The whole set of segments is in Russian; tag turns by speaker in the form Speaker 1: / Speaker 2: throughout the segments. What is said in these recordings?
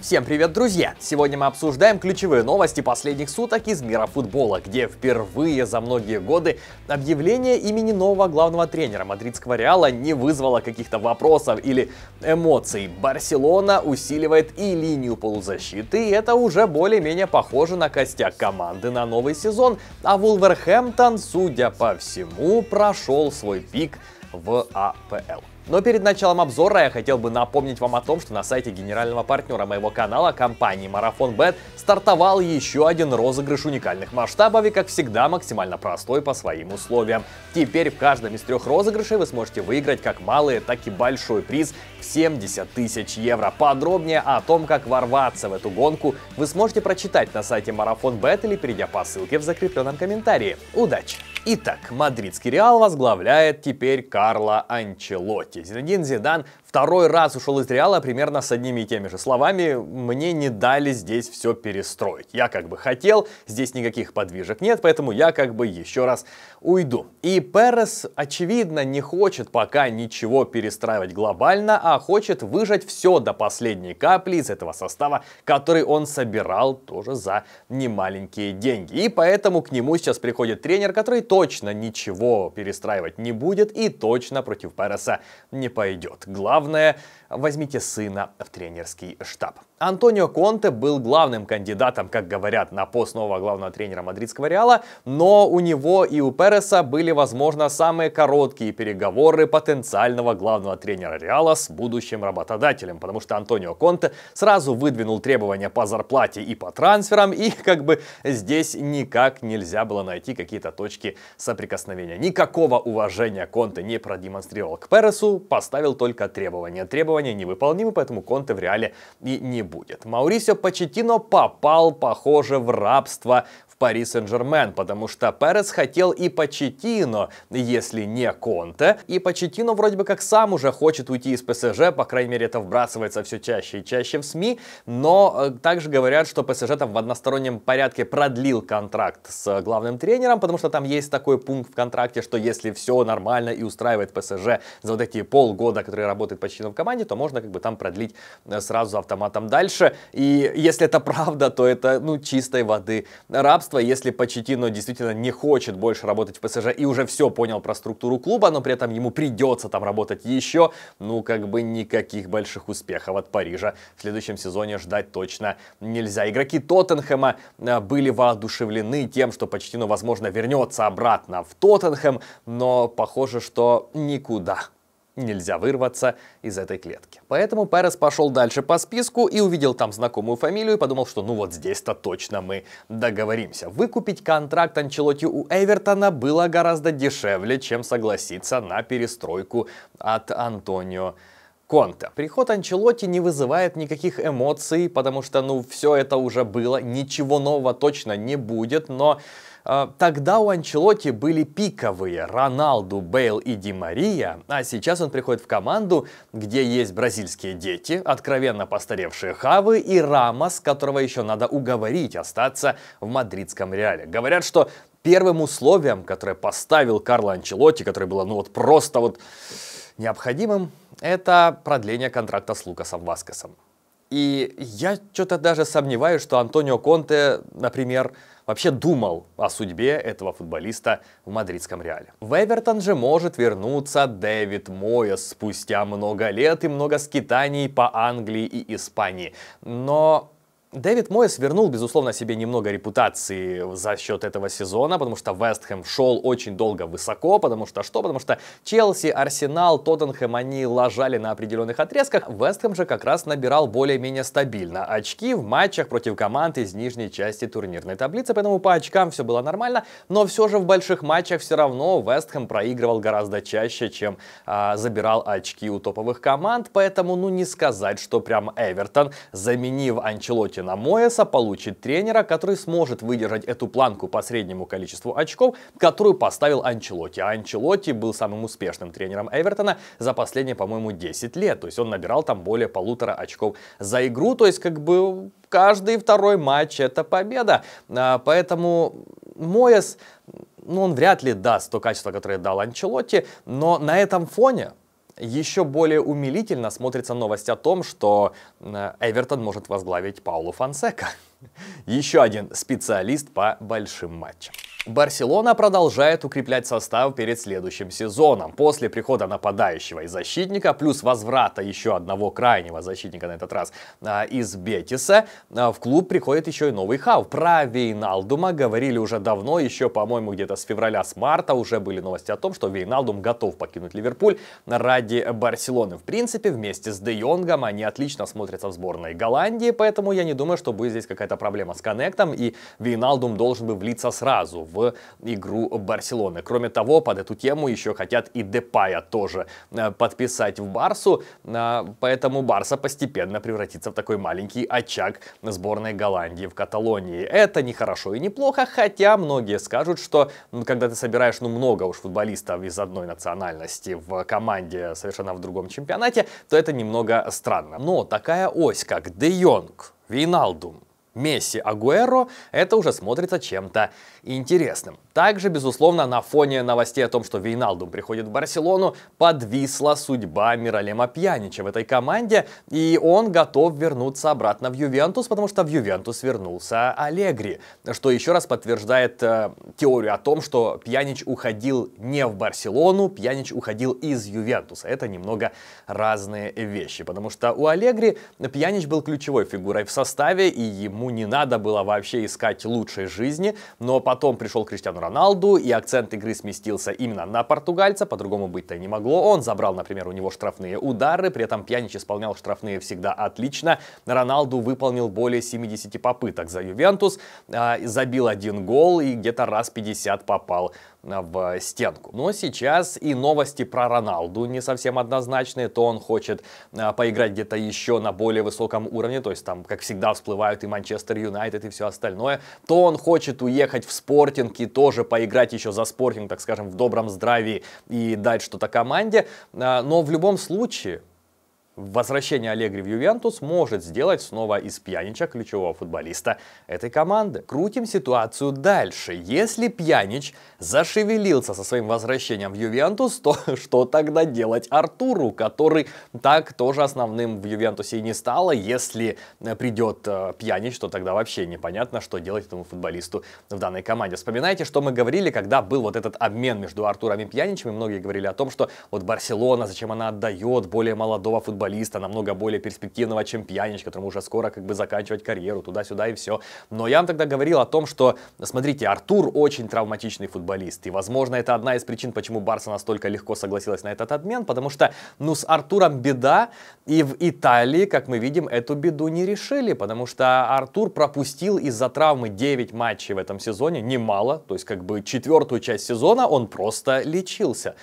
Speaker 1: Всем привет, друзья! Сегодня мы обсуждаем ключевые новости последних суток из мира футбола, где впервые за многие годы объявление имени нового главного тренера мадридского Реала не вызвало каких-то вопросов или эмоций. Барселона усиливает и линию полузащиты, и это уже более-менее похоже на костяк команды на новый сезон, а Вулверхэмптон, судя по всему, прошел свой пик в АПЛ. Но перед началом обзора я хотел бы напомнить вам о том, что на сайте генерального партнера моего канала, компании Marathonbet стартовал еще один розыгрыш уникальных масштабов и, как всегда, максимально простой по своим условиям. Теперь в каждом из трех розыгрышей вы сможете выиграть как малые, так и большой приз в 70 тысяч евро. Подробнее о том, как ворваться в эту гонку, вы сможете прочитать на сайте Marathonbet или перейдя по ссылке в закрепленном комментарии. Удачи! Итак, мадридский Реал возглавляет теперь Карло Анчелотти. Зинедин Зидан второй раз ушел из Реала примерно с одними и теми же словами. Мне не дали здесь все перестроить. Я как бы хотел, здесь никаких подвижек нет, поэтому я как бы еще раз уйду. И Перес, очевидно, не хочет пока ничего перестраивать глобально, а хочет выжать все до последней капли из этого состава, который он собирал тоже за немаленькие деньги. И поэтому к нему сейчас приходит тренер, который точно ничего перестраивать не будет и точно против Переса не пойдет. Главное главное возьмите сына в тренерский штаб. Антонио Конте был главным кандидатом, как говорят, на пост нового главного тренера мадридского Реала, но у него и у Переса были, возможно, самые короткие переговоры потенциального главного тренера Реала с будущим работодателем, потому что Антонио Конте сразу выдвинул требования по зарплате и по трансферам, и как бы здесь никак нельзя было найти какие-то точки соприкосновения. Никакого уважения Конте не продемонстрировал к Пересу, поставил только требования. Требования требования невыполнимы, поэтому Конте в Реале и не будет. Маурисио Почетино попал, похоже, в рабство в Пари Сен-Жермен, потому что Перес хотел и Почетино, если не Конте. И Почетино вроде бы как сам уже хочет уйти из ПСЖ, по крайней мере это вбрасывается все чаще и чаще в СМИ, но э, также говорят, что ПСЖ там в одностороннем порядке продлил контракт с главным тренером, потому что там есть такой пункт в контракте, что если все нормально и устраивает ПСЖ за вот эти полгода, которые работает Почетино в команде, то можно как бы там продлить э, сразу автоматом дальше. И если это правда, то это ну чистой воды рабство. Если Почетино действительно не хочет больше работать в ПСЖ и уже все понял про структуру клуба, но при этом ему придется там работать еще, ну как бы никаких больших успехов от Парижа в следующем сезоне ждать точно нельзя. Игроки Тоттенхэма э, были воодушевлены тем, что Почтину, возможно, вернется обратно в Тоттенхэм, но похоже, что никуда нельзя вырваться из этой клетки. Поэтому Перес пошел дальше по списку и увидел там знакомую фамилию и подумал, что ну вот здесь-то точно мы договоримся. Выкупить контракт Анчелоти у Эвертона было гораздо дешевле, чем согласиться на перестройку от Антонио Конте. Приход Анчелоти не вызывает никаких эмоций, потому что, ну, все это уже было, ничего нового точно не будет, но а, тогда у Анчелоти были пиковые Роналду, Бейл и Ди Мария, а сейчас он приходит в команду, где есть бразильские дети, откровенно постаревшие Хавы и Рамос, которого еще надо уговорить остаться в мадридском Реале. Говорят, что первым условием, которое поставил Карло Анчелотти, которое было ну вот просто вот необходимым, это продление контракта с Лукасом Васкесом. И я что-то даже сомневаюсь, что Антонио Конте, например, вообще думал о судьбе этого футболиста в мадридском Реале. В Эвертон же может вернуться Дэвид Моэс спустя много лет и много скитаний по Англии и Испании. Но Дэвид Мойс вернул, безусловно, себе немного репутации за счет этого сезона, потому что Вест Хэм шел очень долго высоко, потому что что? Потому что Челси, Арсенал, Тоттенхэм, они лажали на определенных отрезках. Вест Хэм же как раз набирал более-менее стабильно очки в матчах против команд из нижней части турнирной таблицы, поэтому по очкам все было нормально, но все же в больших матчах все равно Вест Хэм проигрывал гораздо чаще, чем а, забирал очки у топовых команд, поэтому, ну, не сказать, что прям Эвертон, заменив Анчелотти Аргентина Моэса получит тренера, который сможет выдержать эту планку по среднему количеству очков, которую поставил Анчелотти. А Анчелотти был самым успешным тренером Эвертона за последние, по-моему, 10 лет. То есть он набирал там более полутора очков за игру. То есть как бы каждый второй матч это победа. А, поэтому Моэс, ну он вряд ли даст то качество, которое дал Анчелотти, но на этом фоне еще более умилительно смотрится новость о том, что Эвертон может возглавить Паулу Фансека. Еще один специалист по большим матчам. Барселона продолжает укреплять состав перед следующим сезоном. После прихода нападающего и защитника, плюс возврата еще одного крайнего защитника на этот раз а, из Бетиса, а, в клуб приходит еще и новый хав. Про Вейналдума говорили уже давно, еще, по-моему, где-то с февраля, с марта уже были новости о том, что Вейналдум готов покинуть Ливерпуль ради Барселоны. В принципе, вместе с Де Йонгом они отлично смотрятся в сборной Голландии, поэтому я не думаю, что будет здесь какая-то проблема с коннектом, и Вейналдум должен бы влиться сразу в игру Барселоны. Кроме того, под эту тему еще хотят и Депая тоже э, подписать в Барсу, э, поэтому Барса постепенно превратится в такой маленький очаг сборной Голландии в Каталонии. Это не хорошо и не плохо, хотя многие скажут, что ну, когда ты собираешь ну много уж футболистов из одной национальности в команде совершенно в другом чемпионате, то это немного странно. Но такая ось, как Де Йонг, Вейналдум, Месси Агуэро, это уже смотрится чем-то интересным. Также, безусловно, на фоне новостей о том, что Вейналдум приходит в Барселону, подвисла судьба Миралема Пьянича в этой команде, и он готов вернуться обратно в Ювентус, потому что в Ювентус вернулся Алегри, что еще раз подтверждает э, теорию о том, что Пьянич уходил не в Барселону, Пьянич уходил из Ювентуса. Это немного разные вещи, потому что у Алегри Пьянич был ключевой фигурой в составе, и ему не надо было вообще искать лучшей жизни, но потом пришел Криштиану Роналду, и акцент игры сместился именно на португальца, по-другому быть-то не могло. Он забрал, например, у него штрафные удары, при этом Пьянич исполнял штрафные всегда отлично. Роналду выполнил более 70 попыток за Ювентус, а, забил один гол и где-то раз 50 попал Э, в стенку. Но сейчас и новости про Роналду не совсем однозначные, то он хочет э, поиграть где-то еще на более высоком уровне, то есть там, как всегда, всплывают и Манчестер Юнайтед и все остальное, то он хочет уехать в спортинг и тоже поиграть еще за спортинг, так скажем, в добром здравии и дать что-то команде, э, но в любом случае Возвращение Аллегри в Ювентус может сделать снова из Пьянича ключевого футболиста этой команды. Крутим ситуацию дальше. Если Пьянич зашевелился со своим возвращением в Ювентус, то что тогда делать Артуру, который так тоже основным в Ювентусе и не стало. Если э, придет э, Пьянич, то тогда вообще непонятно, что делать этому футболисту в данной команде. Вспоминайте, что мы говорили, когда был вот этот обмен между Артуром и Пьяничем, и многие говорили о том, что вот Барселона, зачем она отдает более молодого футболиста, футболиста, намного более перспективного, чем пьянич, которому уже скоро как бы заканчивать карьеру, туда-сюда и все. Но я вам тогда говорил о том, что, смотрите, Артур очень травматичный футболист, и, возможно, это одна из причин, почему Барса настолько легко согласилась на этот обмен, потому что, ну, с Артуром беда, и в Италии, как мы видим, эту беду не решили, потому что Артур пропустил из-за травмы 9 матчей в этом сезоне, немало, то есть как бы четвертую часть сезона он просто лечился.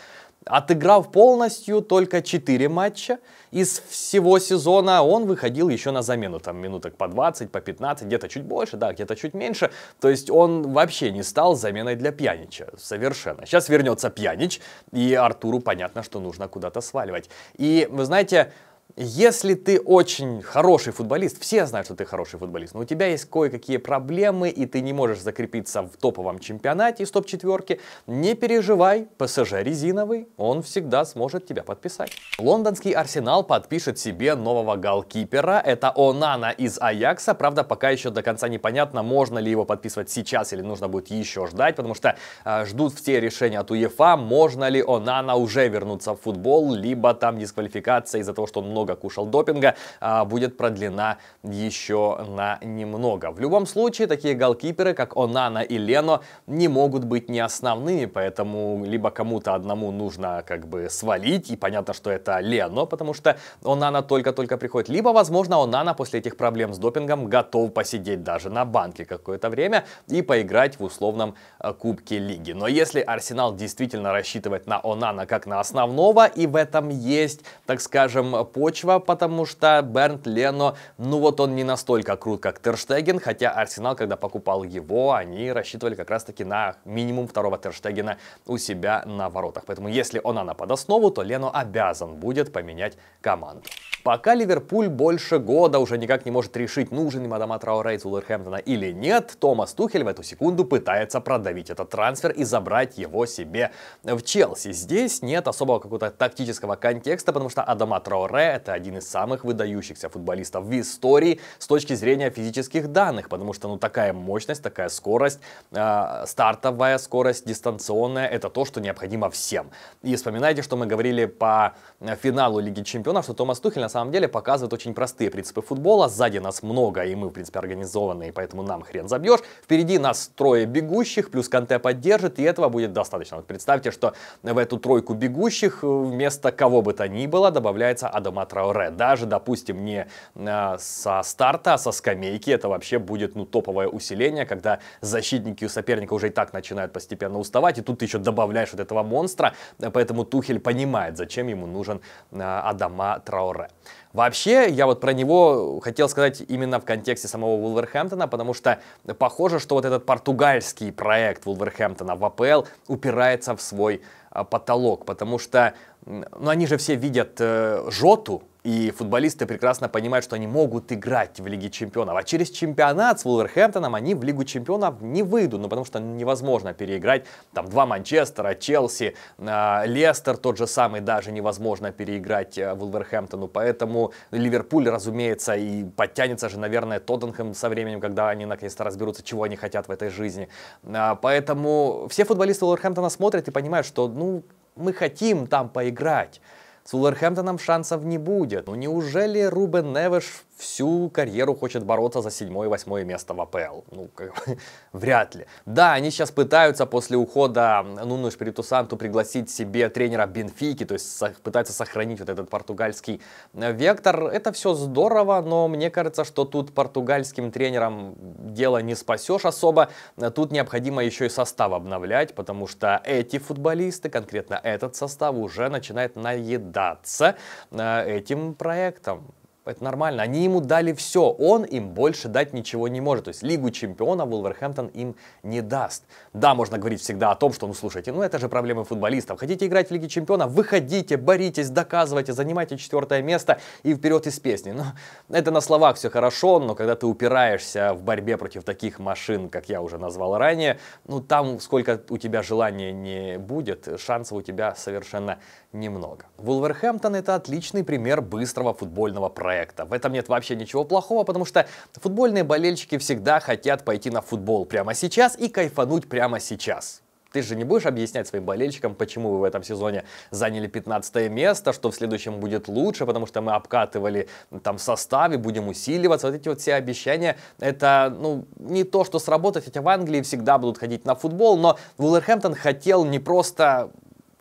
Speaker 1: Отыграв полностью только 4 матча из всего сезона, он выходил еще на замену, там минуток по 20, по 15, где-то чуть больше, да, где-то чуть меньше. То есть он вообще не стал заменой для Пьянича, совершенно. Сейчас вернется Пьянич, и Артуру понятно, что нужно куда-то сваливать. И, вы знаете, если ты очень хороший футболист, все знают, что ты хороший футболист, но у тебя есть кое-какие проблемы, и ты не можешь закрепиться в топовом чемпионате из топ-четверки, не переживай, ПСЖ резиновый, он всегда сможет тебя подписать. Лондонский Арсенал подпишет себе нового голкипера, это Онана из Аякса, правда, пока еще до конца непонятно, можно ли его подписывать сейчас или нужно будет еще ждать, потому что э, ждут все решения от УЕФА, можно ли Онана уже вернуться в футбол, либо там дисквалификация из-за того, что он много кушал допинга, а, будет продлена еще на немного. В любом случае, такие голкиперы, как Онана и Лено, не могут быть не основными, поэтому либо кому-то одному нужно как бы свалить, и понятно, что это Лено, потому что Онана только-только приходит, либо, возможно, Онана после этих проблем с допингом готов посидеть даже на банке какое-то время и поиграть в условном а, Кубке Лиги. Но если Арсенал действительно рассчитывает на Онана как на основного, и в этом есть, так скажем, по почва, потому что Бернт Лено, ну вот он не настолько крут, как Терштеген, хотя Арсенал, когда покупал его, они рассчитывали как раз-таки на минимум второго Терштегена у себя на воротах. Поэтому если он она под основу, то Лено обязан будет поменять команду. Пока Ливерпуль больше года уже никак не может решить, нужен ли Мадама Трауре из Улверхэмптона или нет, Томас Тухель в эту секунду пытается продавить этот трансфер и забрать его себе в Челси. Здесь нет особого какого-то тактического контекста, потому что Адама Трауре это один из самых выдающихся футболистов в истории с точки зрения физических данных, потому что ну такая мощность, такая скорость, э, стартовая скорость, дистанционная, это то, что необходимо всем. И вспоминайте, что мы говорили по э, финалу Лиги Чемпионов, что Томас Тухель на самом деле показывает очень простые принципы футбола. Сзади нас много, и мы, в принципе, организованные, поэтому нам хрен забьешь. Впереди нас трое бегущих, плюс Канте поддержит, и этого будет достаточно. Вот представьте, что в эту тройку бегущих э, вместо кого бы то ни было добавляется Адама Трауре. Даже, допустим, не э, со старта, а со скамейки. Это вообще будет ну, топовое усиление, когда защитники у соперника уже и так начинают постепенно уставать, и тут ты еще добавляешь вот этого монстра, поэтому Тухель понимает, зачем ему нужен э, Адама Трауре. Вообще, я вот про него хотел сказать именно в контексте самого Вулверхэмптона, потому что похоже, что вот этот португальский проект Вулверхэмптона в АПЛ упирается в свой а, потолок, потому что ну, они же все видят э, Жоту, и футболисты прекрасно понимают, что они могут играть в Лиге Чемпионов. А через чемпионат с Вулверхэмптоном они в Лигу Чемпионов не выйдут. Ну, потому что невозможно переиграть там два Манчестера, Челси, э, Лестер тот же самый даже невозможно переиграть э, Вулверхэмптону. Поэтому Ливерпуль, разумеется, и подтянется же, наверное, Тоттенхэм со временем, когда они наконец-то разберутся, чего они хотят в этой жизни. Э, поэтому все футболисты Вулверхэмптона смотрят и понимают, что, ну, мы хотим там поиграть. С Улверхэмптоном шансов не будет. Но ну, неужели Рубен Невеш всю карьеру хочет бороться за седьмое и восьмое место в АПЛ. Ну, как, вряд ли. Да, они сейчас пытаются после ухода Нуну Шпириту Санту пригласить себе тренера Бенфики, то есть пытаются сохранить вот этот португальский э, вектор. Это все здорово, но мне кажется, что тут португальским тренерам дело не спасешь особо. Тут необходимо еще и состав обновлять, потому что эти футболисты, конкретно этот состав, уже начинает наедаться э, этим проектом. Это нормально. Они ему дали все. Он им больше дать ничего не может. То есть Лигу чемпиона Вулверхэмптон им не даст. Да, можно говорить всегда о том, что, ну слушайте, ну это же проблемы футболистов. Хотите играть в Лиге чемпиона? Выходите, боритесь, доказывайте, занимайте четвертое место и вперед из песни. Но ну, это на словах все хорошо, но когда ты упираешься в борьбе против таких машин, как я уже назвал ранее, ну там сколько у тебя желания не будет, шансов у тебя совершенно немного. Вулверхэмптон это отличный пример быстрого футбольного проекта проекта. В этом нет вообще ничего плохого, потому что футбольные болельщики всегда хотят пойти на футбол прямо сейчас и кайфануть прямо сейчас. Ты же не будешь объяснять своим болельщикам, почему вы в этом сезоне заняли 15 место, что в следующем будет лучше, потому что мы обкатывали там состав и будем усиливаться. Вот эти вот все обещания, это ну, не то, что сработать, хотя в Англии всегда будут ходить на футбол, но Вулверхэмптон хотел не просто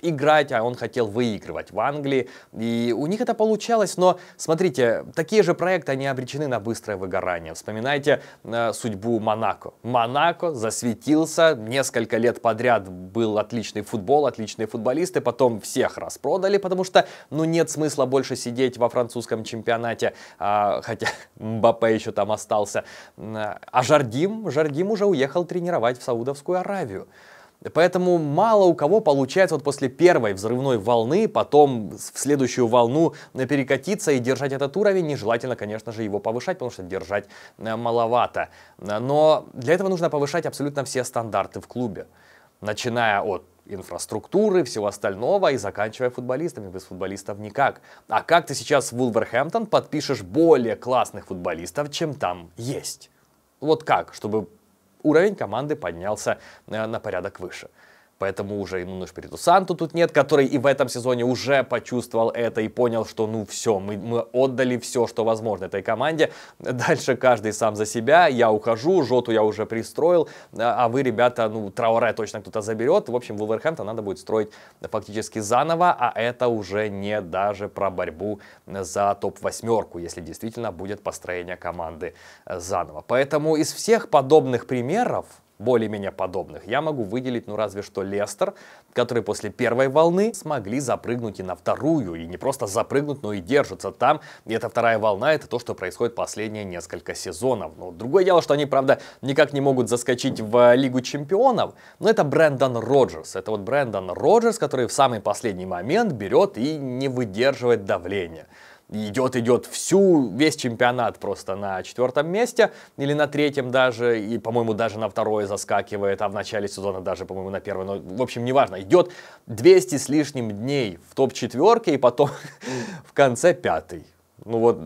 Speaker 1: играть, а он хотел выигрывать в Англии. И у них это получалось, но смотрите, такие же проекты, они обречены на быстрое выгорание. Вспоминайте э, судьбу Монако. Монако засветился, несколько лет подряд был отличный футбол, отличные футболисты, потом всех распродали, потому что, ну, нет смысла больше сидеть во французском чемпионате, э, хотя Мбаппе еще там остался. А Жардим, Жардим уже уехал тренировать в Саудовскую Аравию. Поэтому мало у кого получается вот после первой взрывной волны, потом в следующую волну перекатиться и держать этот уровень. Нежелательно, конечно же, его повышать, потому что держать э, маловато. Но для этого нужно повышать абсолютно все стандарты в клубе. Начиная от инфраструктуры, всего остального и заканчивая футболистами. Без футболистов никак. А как ты сейчас в Вулверхэмптон подпишешь более классных футболистов, чем там есть? Вот как, чтобы уровень команды поднялся э, на порядок выше. Поэтому уже и Нуну Шпириту Санту тут нет, который и в этом сезоне уже почувствовал это и понял, что ну все, мы, мы отдали все, что возможно этой команде. Дальше каждый сам за себя, я ухожу, Жоту я уже пристроил, а, а вы, ребята, ну Трауре точно кто-то заберет. В общем, Вулверхэмптон надо будет строить фактически заново, а это уже не даже про борьбу за топ-восьмерку, если действительно будет построение команды заново. Поэтому из всех подобных примеров, более-менее подобных, я могу выделить, ну разве что Лестер, которые после первой волны смогли запрыгнуть и на вторую, и не просто запрыгнуть, но и держатся там. И эта вторая волна, это то, что происходит последние несколько сезонов. Но другое дело, что они, правда, никак не могут заскочить в э, Лигу Чемпионов, но это Брэндон Роджерс. Это вот Брэндон Роджерс, который в самый последний момент берет и не выдерживает давления идет, идет всю, весь чемпионат просто на четвертом месте или на третьем даже, и, по-моему, даже на второе заскакивает, а в начале сезона даже, по-моему, на первое, но, в общем, неважно, идет 200 с лишним дней в топ-четверке и потом в конце пятый. Ну вот,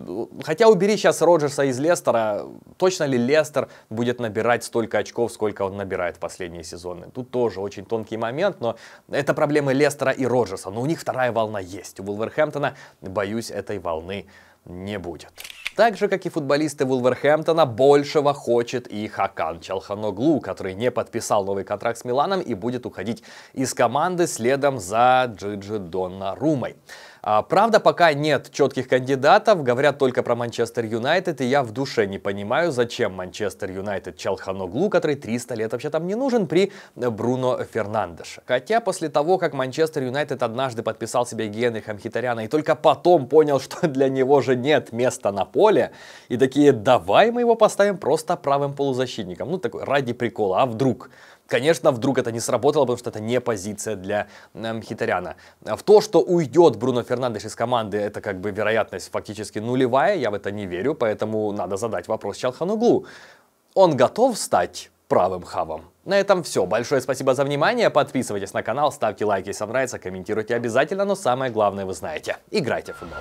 Speaker 1: хотя убери сейчас Роджерса из Лестера, точно ли Лестер будет набирать столько очков, сколько он набирает в последние сезоны? Тут тоже очень тонкий момент, но это проблемы Лестера и Роджерса. Но у них вторая волна есть. У Вулверхэмптона, боюсь, этой волны не будет. Так же, как и футболисты Вулверхэмптона, большего хочет и Хакан Чалханоглу, который не подписал новый контракт с Миланом и будет уходить из команды следом за Джиджи Донна Румой. А, правда, пока нет четких кандидатов, говорят только про Манчестер Юнайтед, и я в душе не понимаю, зачем Манчестер Юнайтед Чалханоглу, который 300 лет вообще там не нужен, при Бруно Фернандеше. Хотя после того, как Манчестер Юнайтед однажды подписал себе Генриха Мхитаряна и только потом понял, что для него же нет места на поле, и такие, давай мы его поставим просто правым полузащитником, ну такой ради прикола, а вдруг? Конечно, вдруг это не сработало, потому что это не позиция для эм, Хитаряна. В то, что уйдет Бруно Фернандеш из команды, это как бы вероятность фактически нулевая, я в это не верю, поэтому надо задать вопрос Чалхануглу. Он готов стать правым хавом? На этом все. Большое спасибо за внимание, подписывайтесь на канал, ставьте лайки, если вам нравится, комментируйте обязательно, но самое главное вы знаете, играйте в футбол.